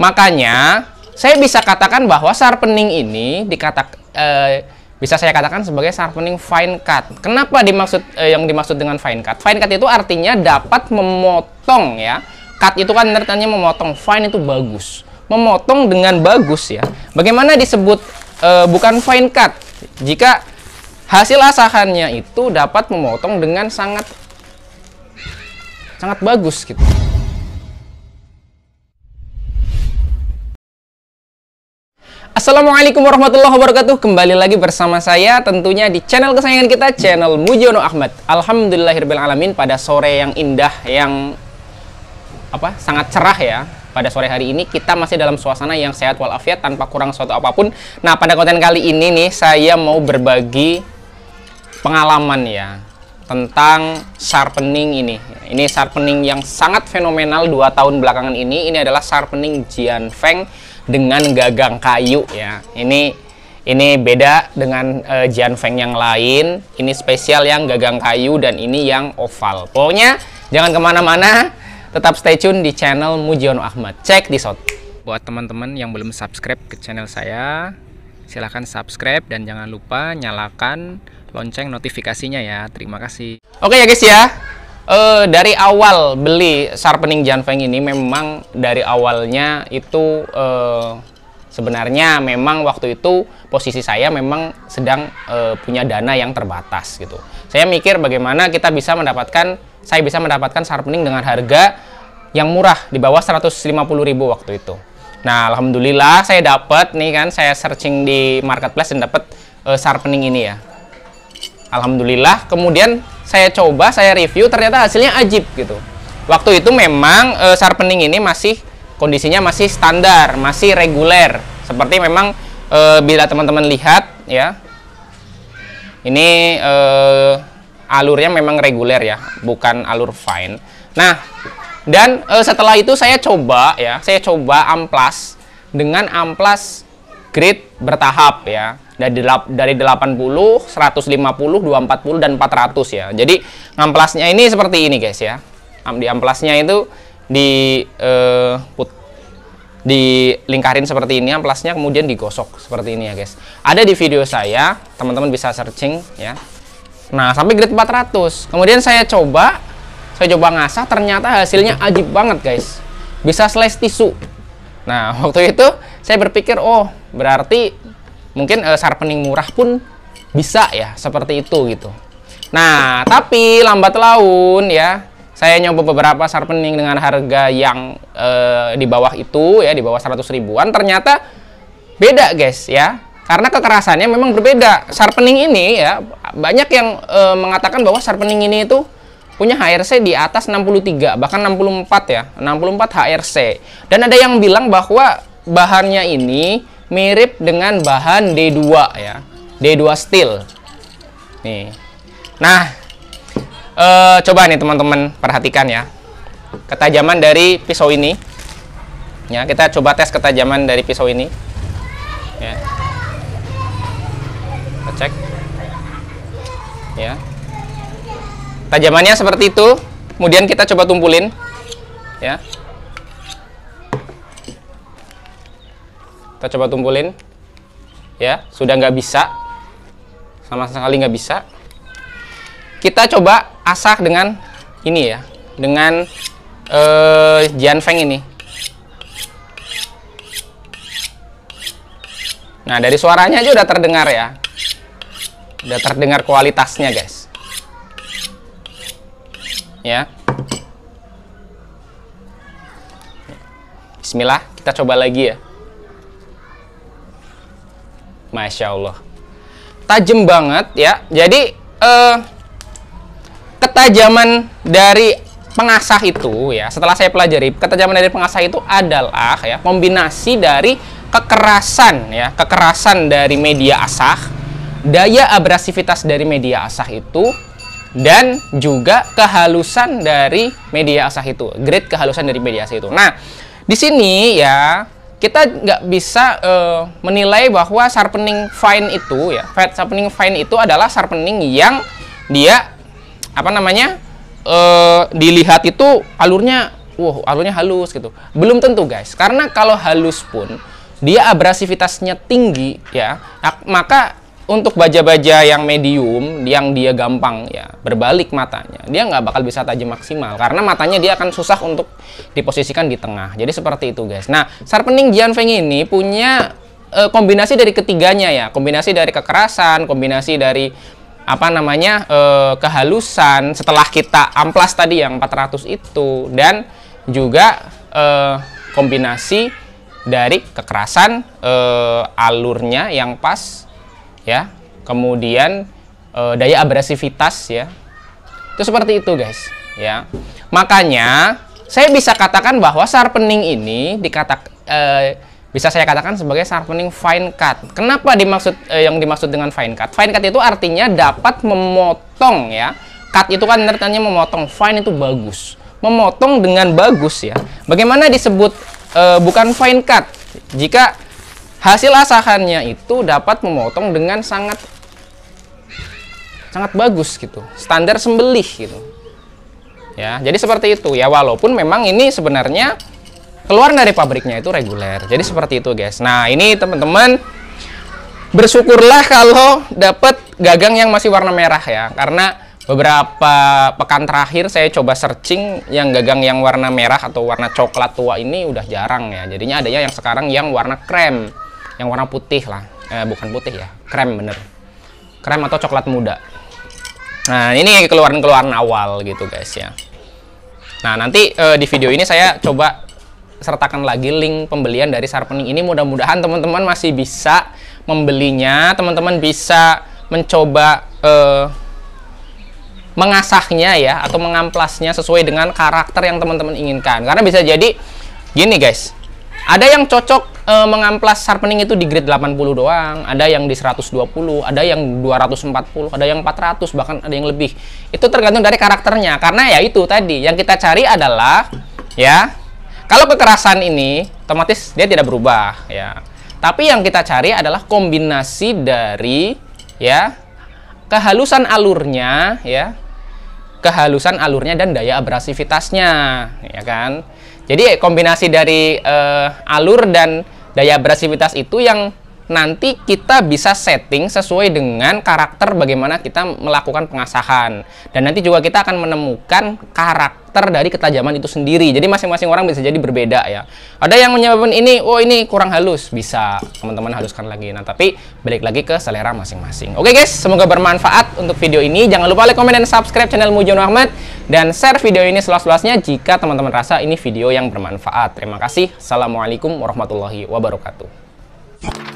Makanya saya bisa katakan bahwa sharpening ini dikata eh, bisa saya katakan sebagai sharpening fine cut. Kenapa dimaksud eh, yang dimaksud dengan fine cut? Fine cut itu artinya dapat memotong ya. Cut itu kan artinya memotong. Fine itu bagus. Memotong dengan bagus ya. Bagaimana disebut eh, bukan fine cut? Jika hasil asahannya itu dapat memotong dengan sangat sangat bagus gitu. Assalamualaikum warahmatullahi wabarakatuh Kembali lagi bersama saya tentunya di channel kesayangan kita Channel Mujono Ahmad Alhamdulillahirrahmanirrahim Pada sore yang indah yang apa sangat cerah ya pada sore hari ini kita masih dalam suasana yang sehat walafiat tanpa kurang suatu apapun Nah pada konten kali ini nih saya mau berbagi pengalaman ya tentang sharpening ini ini sharpening yang sangat fenomenal dua tahun belakangan ini ini adalah sharpening Jian Feng dengan gagang kayu ya. Ini ini beda dengan uh, yang lain. Ini spesial yang gagang kayu dan ini yang oval. Pokoknya jangan kemana-mana, tetap stay tune di channel Mujiono Ahmad. Cek di shot. Buat teman-teman yang belum subscribe ke channel saya, silahkan subscribe dan jangan lupa nyalakan lonceng notifikasinya ya. Terima kasih. Oke ya guys ya uh, dari awal beli sharpening Janfeng ini memang dari awalnya itu uh, sebenarnya memang waktu itu posisi saya memang sedang uh, punya dana yang terbatas gitu. Saya mikir bagaimana kita bisa mendapatkan saya bisa mendapatkan sharpening dengan harga yang murah di bawah ribu waktu itu. Nah, alhamdulillah saya dapat nih kan saya searching di marketplace dan dapat uh, sharpening ini ya alhamdulillah kemudian saya coba saya review ternyata hasilnya ajib gitu waktu itu memang e, eh, sharpening ini masih kondisinya masih standar masih reguler seperti memang e, bila teman-teman lihat ya ini e, alurnya memang reguler ya bukan alur fine nah dan e, setelah itu saya coba ya saya coba amplas dengan amplas grade bertahap ya. Dari dari 80, 150, 240 dan 400 ya. Jadi ngamplasnya ini seperti ini guys ya. Di amplasnya itu di uh, put, dilingkarin seperti ini amplasnya kemudian digosok seperti ini ya guys. Ada di video saya, teman-teman bisa searching ya. Nah, sampai grade 400. Kemudian saya coba saya coba ngasah ternyata hasilnya ajib banget guys. Bisa slice tisu. Nah, waktu itu saya berpikir, oh Berarti mungkin uh, sharpening murah pun bisa ya seperti itu gitu. Nah, tapi lambat laun ya, saya nyoba beberapa sharpening dengan harga yang uh, di bawah itu ya, di bawah 100 ribuan ternyata beda guys ya. Karena kekerasannya memang berbeda. Sharpening ini ya banyak yang uh, mengatakan bahwa sharpening ini itu punya HRC di atas 63 bahkan 64 ya 64 HRC dan ada yang bilang bahwa bahannya ini mirip dengan bahan D2 ya. D2 steel. Nih. Nah, eh, coba nih teman-teman perhatikan ya. Ketajaman dari pisau ini. Ya, kita coba tes ketajaman dari pisau ini. Ya. Kita cek. Ya. Tajamannya seperti itu. Kemudian kita coba tumpulin. Ya. kita coba tumpulin ya sudah nggak bisa sama sekali nggak bisa kita coba asah dengan ini ya dengan eh, Jian Feng ini nah dari suaranya aja udah terdengar ya udah terdengar kualitasnya guys ya Bismillah kita coba lagi ya Masya Allah. Tajam banget ya. Jadi eh, ketajaman dari pengasah itu ya, setelah saya pelajari, ketajaman dari pengasah itu adalah ya kombinasi dari kekerasan ya, kekerasan dari media asah, daya abrasivitas dari media asah itu dan juga kehalusan dari media asah itu, grade kehalusan dari media asah itu. Nah, di sini ya kita nggak bisa uh, menilai bahwa sharpening fine itu ya fat sharpening fine itu adalah sharpening yang dia apa namanya uh, dilihat itu alurnya wow alurnya halus gitu belum tentu guys karena kalau halus pun dia abrasivitasnya tinggi ya maka untuk baja-baja yang medium yang dia gampang ya berbalik matanya dia nggak bakal bisa tajam maksimal karena matanya dia akan susah untuk diposisikan di tengah jadi seperti itu guys nah sharpening Feng ini punya e, kombinasi dari ketiganya ya kombinasi dari kekerasan kombinasi dari apa namanya e, kehalusan setelah kita amplas tadi yang 400 itu dan juga e, kombinasi dari kekerasan e, alurnya yang pas ya. Kemudian e, daya abrasivitas ya. Itu seperti itu, guys, ya. Makanya saya bisa katakan bahwa sharpening ini dikata e, eh, bisa saya katakan sebagai sharpening fine cut. Kenapa dimaksud e, yang dimaksud dengan fine cut? Fine cut itu artinya dapat memotong ya. Cut itu kan artinya memotong. Fine itu bagus. Memotong dengan bagus ya. Bagaimana disebut e, bukan fine cut? Jika hasil asahannya itu dapat memotong dengan sangat sangat bagus gitu standar sembelih gitu ya jadi seperti itu ya walaupun memang ini sebenarnya keluar dari pabriknya itu reguler jadi seperti itu guys nah ini teman-teman bersyukurlah kalau dapat gagang yang masih warna merah ya karena beberapa pekan terakhir saya coba searching yang gagang yang warna merah atau warna coklat tua ini udah jarang ya jadinya adanya yang sekarang yang warna krem yang warna putih lah eh, bukan putih ya krem bener krem atau coklat muda nah ini keluaran-keluaran awal gitu guys ya nah nanti eh, di video ini saya coba sertakan lagi link pembelian dari sharpening ini mudah-mudahan teman-teman masih bisa membelinya teman-teman bisa mencoba eh, mengasahnya ya atau mengamplasnya sesuai dengan karakter yang teman-teman inginkan karena bisa jadi gini guys ada yang cocok e, mengamplas sharpening itu di grade 80 doang, ada yang di 120, ada yang 240, ada yang 400, bahkan ada yang lebih. Itu tergantung dari karakternya. Karena ya itu tadi, yang kita cari adalah ya kalau kekerasan ini otomatis dia tidak berubah ya. Tapi yang kita cari adalah kombinasi dari ya kehalusan alurnya ya kehalusan alurnya dan daya abrasivitasnya ya kan jadi kombinasi dari uh, alur dan daya abrasivitas itu yang nanti kita bisa setting sesuai dengan karakter bagaimana kita melakukan pengasahan. Dan nanti juga kita akan menemukan karakter dari ketajaman itu sendiri. Jadi masing-masing orang bisa jadi berbeda ya. Ada yang menyebabkan ini, oh ini kurang halus. Bisa teman-teman haluskan lagi. Nah tapi balik lagi ke selera masing-masing. Oke guys, semoga bermanfaat untuk video ini. Jangan lupa like, komen, dan subscribe channel Mujon Ahmad. Dan share video ini seluas-luasnya jika teman-teman rasa ini video yang bermanfaat. Terima kasih. Assalamualaikum warahmatullahi wabarakatuh.